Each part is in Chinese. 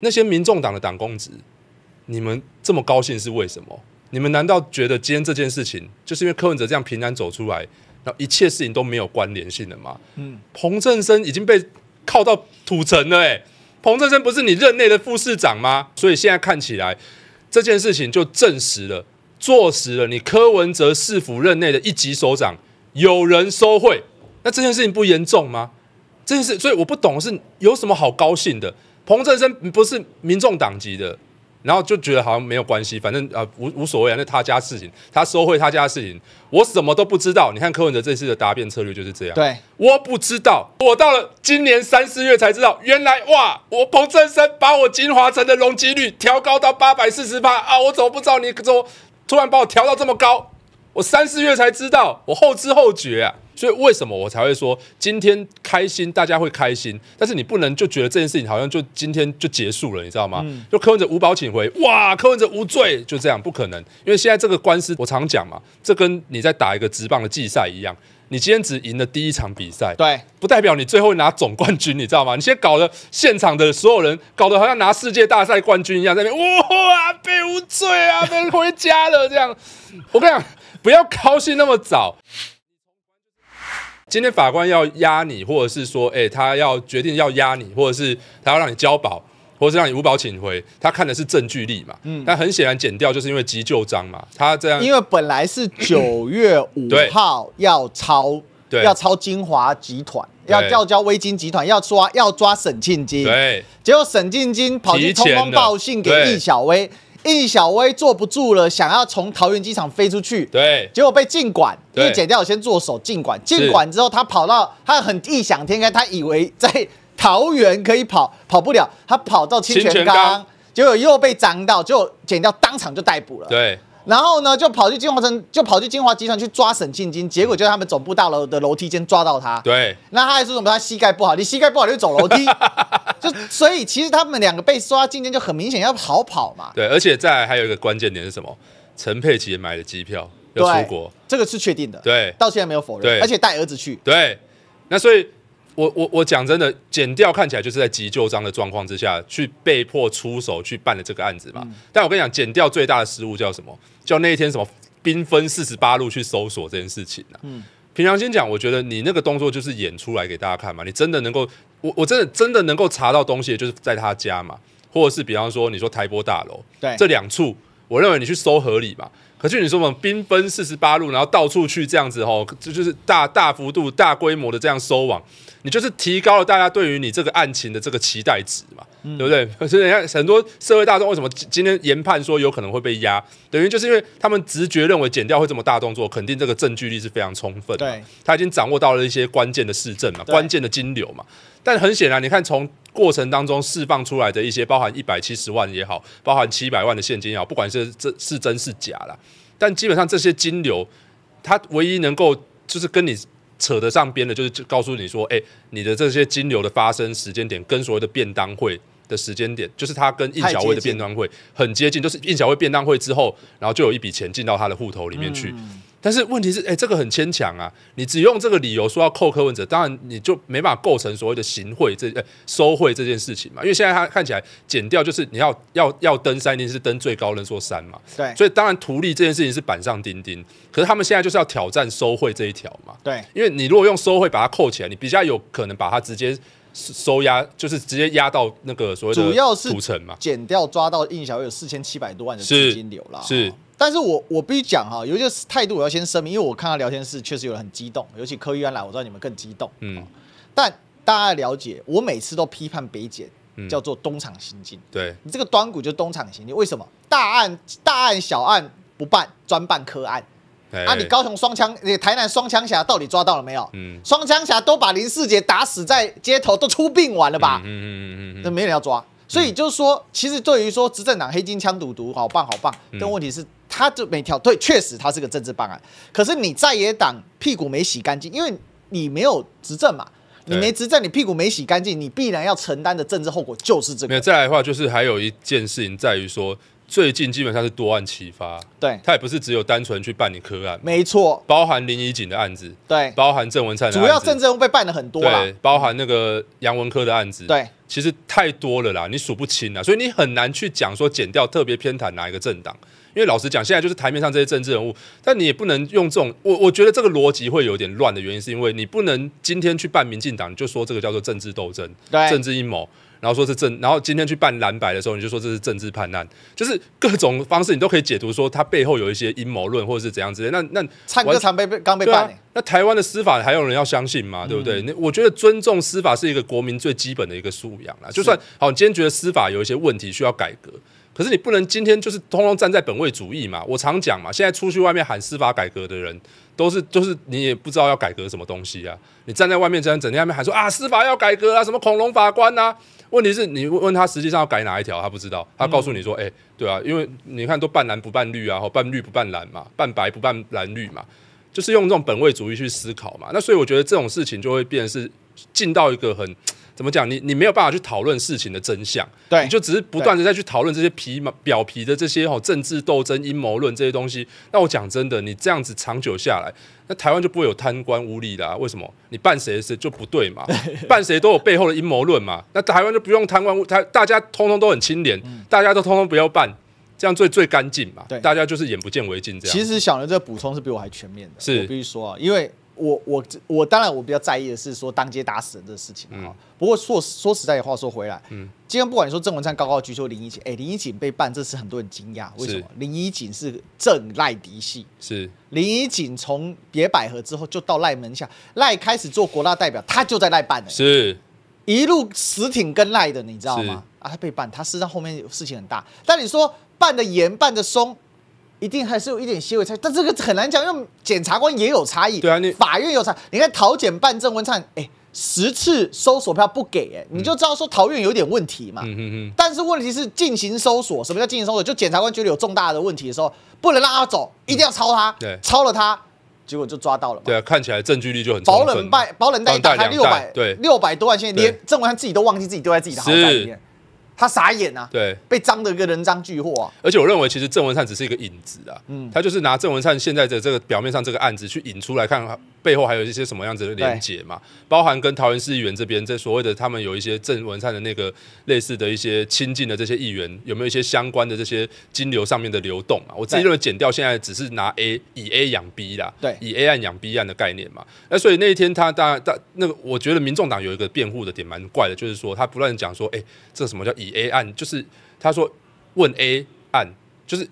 那些民众党的党工子，你们这么高兴是为什么？你们难道觉得今天这件事情，就是因为柯文哲这样平安走出来，然后一切事情都没有关联性了吗？嗯，彭振生已经被靠到土城了，哎，彭振生不是你任内的副市长吗？所以现在看起来，这件事情就证实了、坐实了，你柯文哲市府任内的一级首长有人收贿，那这件事情不严重吗？这件事，所以我不懂是有什么好高兴的。彭振生不是民众党籍的，然后就觉得好像没有关系，反正啊无无所谓啊，那他家事情，他收回他家的事情，我什么都不知道。你看柯文哲这次的答辩策略就是这样，对，我不知道，我到了今年三四月才知道，原来哇，我彭振生把我金华城的容积率调高到八百四十八啊，我怎么不知道？你怎么突然把我调到这么高，我三四月才知道，我后知后觉。所以为什么我才会说今天开心，大家会开心？但是你不能就觉得这件事情好像就今天就结束了，你知道吗？就柯文哲无保请回，哇，柯文哲无罪，就这样，不可能。因为现在这个官司，我常讲嘛，这跟你在打一个直棒的季赛一样，你今天只赢了第一场比赛，对，不代表你最后拿总冠军，你知道吗？你先搞得现场的所有人搞得好像拿世界大赛冠军一样，在那边哇，被无罪啊，被回家了这样。我跟你讲，不要高兴那么早。今天法官要压你，或者是说，哎，他要决定要压你，或者是他要让你交保，或者是让你无保请回。他看的是证据力嘛？嗯。但很显然减掉就是因为急救章嘛。他这样。因为本来是九月五号要抄，要抄精华集团，要要交微金集团，要抓要抓沈庆金，对。结果沈庆金跑去通风报信给易小薇。应小薇坐不住了，想要从桃园机场飞出去，对，结果被禁管，因为剪掉先做手禁管，禁管之后他跑到，他很异想天开，他以为在桃园可以跑，跑不了，他跑到清泉岗，结果又被脏到，就剪掉，当场就逮捕了，对。然后呢，就跑去金华城，就跑去金华集团去抓沈庆金，结果就在他们总部大楼的楼梯间抓到他。对，那他还说什么？他膝盖不好，你膝盖不好你就走楼梯。就所以其实他们两个被抓今天就很明显要逃跑嘛。对，而且在还有一个关键点是什么？陈佩琪买了机票要出国，这个是确定的。对，到现在没有否认。而且带儿子去。对，那所以我我我讲真的，剪掉看起来就是在急救章的状况之下，去被迫出手去办了这个案子嘛。但我跟你讲，剪掉最大的失误叫什么？就那一天什么兵分四十八路去搜索这件事情呢？嗯，平常心讲，我觉得你那个动作就是演出来给大家看嘛。你真的能够，我我真的真的能够查到东西，就是在他家嘛，或者是比方说你说台玻大楼，对这两处。我认为你去搜合理吧，可是你说什么兵分四十八路，然后到处去这样子吼，这就是大大幅度、大规模的这样搜网，你就是提高了大家对于你这个案情的这个期待值嘛，对不对？可是你看很多社会大众为什么今天研判说有可能会被压，等于就是因为他们直觉认为减掉会这么大动作，肯定这个证据力是非常充分的，他已经掌握到了一些关键的市政嘛，关键的金流嘛，但很显然，你看从。过程当中释放出来的一些，包含一百七十万也好，包含七百万的现金也好，不管是这是真是假啦，但基本上这些金流，它唯一能够就是跟你扯得上边的，就是告诉你说，哎，你的这些金流的发生时间点，跟所谓的便当会的时间点，就是它跟印小薇的便当会很接近，就是印小薇便当会之后，然后就有一笔钱进到他的户头里面去。但是问题是，哎，这个很牵强啊！你只用这个理由说要扣客问者，当然你就没法构成所谓的行贿这呃收贿这件事情嘛。因为现在他看起来减掉就是你要要要登山一定是登最高那座山嘛。对。所以当然图利这件事情是板上钉钉，可是他们现在就是要挑战收贿这一条嘛。对。因为你如果用收贿把它扣起来，你比较有可能把它直接收压，就是直接压到那个所谓的主要是组成嘛。减掉抓到印小有四千七百多万的资金流了。是。但是我我必须讲哈，有些态度我要先声明，因为我看到聊天室确实有人很激动，尤其柯议院来，我知道你们更激动。嗯。但大家了解，我每次都批判北检，叫做东厂行径。对你这个端股就东厂行径，为什么大案大案小案不办，专办科案？啊，你高雄双枪，你台南双枪侠到底抓到了没有？嗯。双枪侠都把林世杰打死在街头，都出殡完了吧？嗯嗯嗯嗯。那没人要抓，所以就是说，其实对于说执政党黑金枪赌毒好棒好棒，但问题是。他就每条对，确实他是个政治办案。可是你在野党屁股没洗干净，因为你没有执政嘛，你没执政，你屁股没洗干净，你必然要承担的政治后果就是这个。没有再来的话，就是还有一件事情在于说，最近基本上是多案齐发，对他也不是只有单纯去办你科案，没错，包含林怡锦的案子，对，包含郑文灿，主要政正被办了很多了，包含那个杨文科的案子，对。其实太多了啦，你数不清啦，所以你很难去讲说减掉特别偏袒哪一个政党。因为老实讲，现在就是台面上这些政治人物，但你也不能用这种。我我觉得这个逻辑会有点乱的原因，是因为你不能今天去办民进党就说这个叫做政治斗争、政治阴谋，然后说是政，然后今天去办蓝白的时候你就说这是政治叛乱，就是各种方式你都可以解读说它背后有一些阴谋论或者是怎样类。那那我歌常被被刚被办。那台湾的司法还有人要相信吗？对不对？那我觉得尊重司法是一个国民最基本的一个素养啦。就算好，今天觉得司法有一些问题需要改革，可是你不能今天就是通通站在本位主义嘛。我常讲嘛，现在出去外面喊司法改革的人，都是都是你也不知道要改革什么东西啊。你站在外面，样整天外面喊说啊，司法要改革啊，什么恐龙法官呐？问题是你问他实际上要改哪一条，他不知道。他告诉你说，哎，对啊，因为你看都半蓝不半绿啊，或半绿不半蓝嘛，半白不半蓝绿嘛。就是用这种本位主义去思考嘛，那所以我觉得这种事情就会变成是进到一个很怎么讲，你你没有办法去讨论事情的真相，对，你就只是不断的再去讨论这些皮表皮的这些哦政治斗争、阴谋论这些东西。那我讲真的，你这样子长久下来，那台湾就不会有贪官污吏啦。为什么？你办谁谁就不对嘛？办谁都有背后的阴谋论嘛。那台湾就不用贪官污，台大家通通都很清廉，大家都通通不要办。这样最最干净嘛？对，大家就是眼不见为净这样。其实小人这补充是比我还全面的，我必须说啊，因为我我我当然我比较在意的是说当街打死人这事情啊。不过说说实在话，说回来，嗯，今天不管你说郑文灿高高举起林一锦，哎，林一锦被办，这是很多人惊讶，为什么？林一锦是正赖嫡系，是林一锦从别百合之后就到赖门下，赖开始做国大代表，他就在赖办的，是。一路死挺跟赖的，你知道吗？啊，他被办，他实上后面事情很大。但你说办的严，办的松，一定还是有一点细微差。但这个很难讲，因为检察官也有差异，对啊，你法院有差。你看桃检办郑文灿，哎，十次搜索票不给，哎，你就知道说桃院有点问题嘛。嗯但是问题是进行搜索，什么叫进行搜索？就检察官觉得有重大的问题的时候，不能让他走，一定要抄他。对，抄了他。结果就抓到了，对，啊，看起来证据力就很充分。保冷袋，保冷袋打开六百，对，六百多万现金，连郑文瀚自己都忘记自己丢在自己的豪宅里面。他傻眼啊！对，被脏的一个人赃俱获啊！而且我认为，其实郑文灿只是一个影子啊。嗯，他就是拿郑文灿现在的这个表面上这个案子去引出来，看背后还有一些什么样子的连结嘛，包含跟桃园市议员这边，这所谓的他们有一些郑文灿的那个类似的一些亲近的这些议员，有没有一些相关的这些金流上面的流动啊？我己认就减掉，现在只是拿 A 以 A 养 B 啦，对，以 A 案养 B 案的概念嘛。那所以那一天他大大那个，我觉得民众党有一个辩护的点蛮怪的，就是说他不断讲说，哎，这什么叫以 A 案就是他说问 A 案就是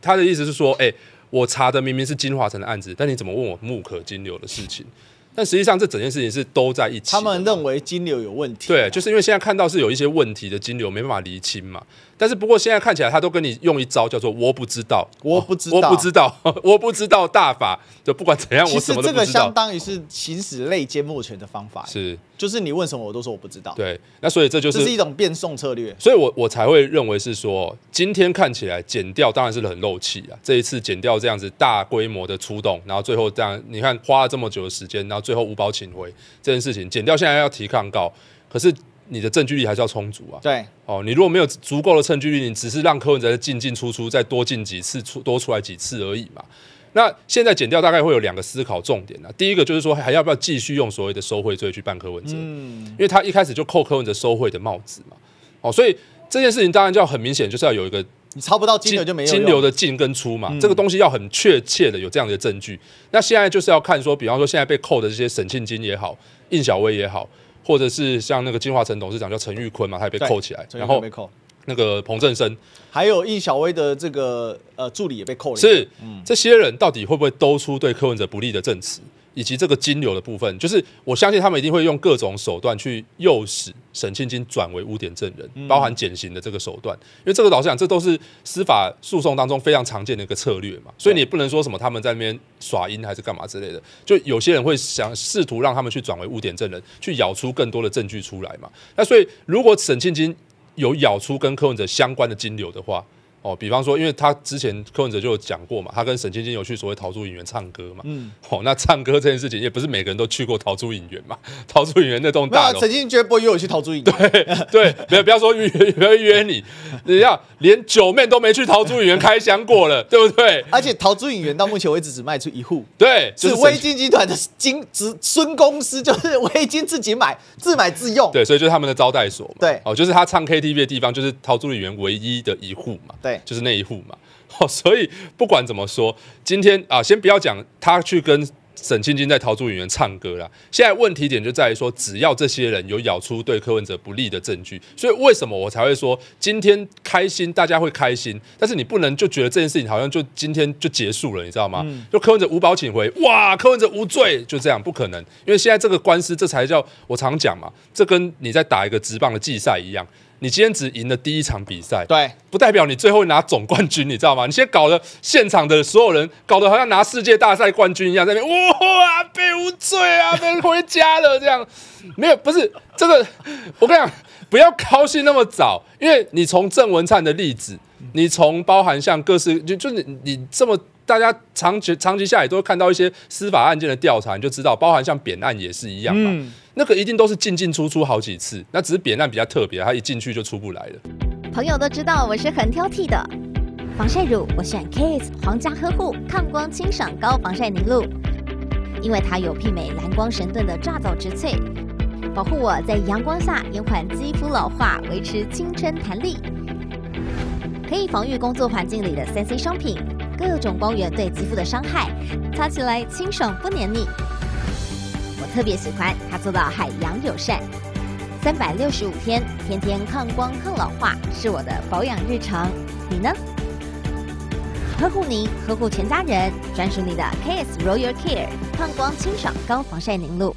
他的意思是说，哎，我查的明明是金华城的案子，但你怎么问我木可金流的事情？但实际上这整件事情是都在一起。他们认为金流有问题，对，就是因为现在看到是有一些问题的金流没办法厘清嘛。但是不过现在看起来他都跟你用一招叫做我不知道，我不知道，我不知道，我不知道。大法就不管怎样，我怎么不知道？这个相当于是行使类缄默权的方法是。就是你问什么我都说我不知道。对，那所以这就是这是一种变送策略。所以，我我才会认为是说，今天看起来减掉当然是很漏气啊。这一次减掉这样子大规模的出动，然后最后这样，你看花了这么久的时间，然后最后五保请回这件事情减掉，现在要提抗告，可是你的证据力还是要充足啊。对，哦，你如果没有足够的证据力，你只是让柯文哲进进出出，再多进几次，出多出来几次而已嘛。那现在减掉大概会有两个思考重点呢。第一个就是说，还要不要继续用所谓的收贿罪去办柯文哲？嗯，因为他一开始就扣柯文哲收贿的帽子嘛。哦，所以这件事情当然就要很明显，就是要有一个你抄不到金流就没金流的进跟出嘛。这个东西要很确切的有这样的证据。那现在就是要看说，比方说现在被扣的这些沈庆金也好，印小薇也好，或者是像那个金华城董事长叫陈玉坤嘛，他也被扣起来，然后。那个彭正生，还有易小薇的这个呃助理也被扣了。是，这些人到底会不会兜出对柯文哲不利的证词？以及这个金流的部分，就是我相信他们一定会用各种手段去诱使沈庆金转为污点证人，包含减刑的这个手段。因为这个老实讲，这都是司法诉讼当中非常常见的一个策略嘛。所以你不能说什么他们在那边耍阴还是干嘛之类的。就有些人会想试图让他们去转为污点证人，去咬出更多的证据出来嘛。那所以如果沈庆金，有咬出跟科恩者相关的金流的话。哦，比方说，因为他之前柯文哲就有讲过嘛，他跟沈晶晶有去所谓桃珠影园唱歌嘛。嗯。哦，那唱歌这件事情也不是每个人都去过桃珠影园嘛。桃 珠影园那栋大楼，沈晶晶得不约我去桃珠影。对对，不 要不要说约约你，人 家连九妹都没去桃珠影园开箱过了，对不对？而且桃珠影园到目前为止只卖出一户。对，是微金集团的金子孙公司，就是微金自己买自买自用。对，所以就是他们的招待所。对，哦，就是他唱 KTV 的地方，就是桃珠影园唯一的一户嘛。对。就是那一户嘛，所以不管怎么说，今天啊，先不要讲他去跟沈青金在逃出演员唱歌了。现在问题点就在于说，只要这些人有咬出对柯文哲不利的证据，所以为什么我才会说今天开心，大家会开心，但是你不能就觉得这件事情好像就今天就结束了，你知道吗？就柯文哲无保请回，哇，柯文哲无罪，就这样不可能，因为现在这个官司这才叫我常讲嘛，这跟你在打一个直棒的季赛一样。你今天只赢了第一场比赛，对，不代表你最后拿总冠军，你知道吗？你先搞得现场的所有人，搞得好像拿世界大赛冠军一样，在那边哇被无罪啊，被回家了这样，没有不是这个，我跟你讲，不要高兴那么早，因为你从郑文灿的例子。你从包含像各式，就就你你这么大家长期长期下来都会看到一些司法案件的调查，你就知道包含像扁案也是一样嘛。那个一定都是进进出出好几次，那只是扁案比较特别，它一进去就出不来了。朋友都知道我是很挑剔的，防晒乳我选 Kiss 皇家呵护抗光清爽高防晒凝露，因为它有媲美蓝光神盾的抓藻植萃，保护我在阳光下延缓肌肤老化，维持青春弹力。可以防御工作环境里的三 C 商品、各种光源对肌肤的伤害，擦起来清爽不黏腻。我特别喜欢它做到海洋友善，三百六十五天天天抗光抗老化，是我的保养日常。你呢？呵护您，呵护全家人，专属你的 Kiss Royal Care 抗光清爽高防晒凝露。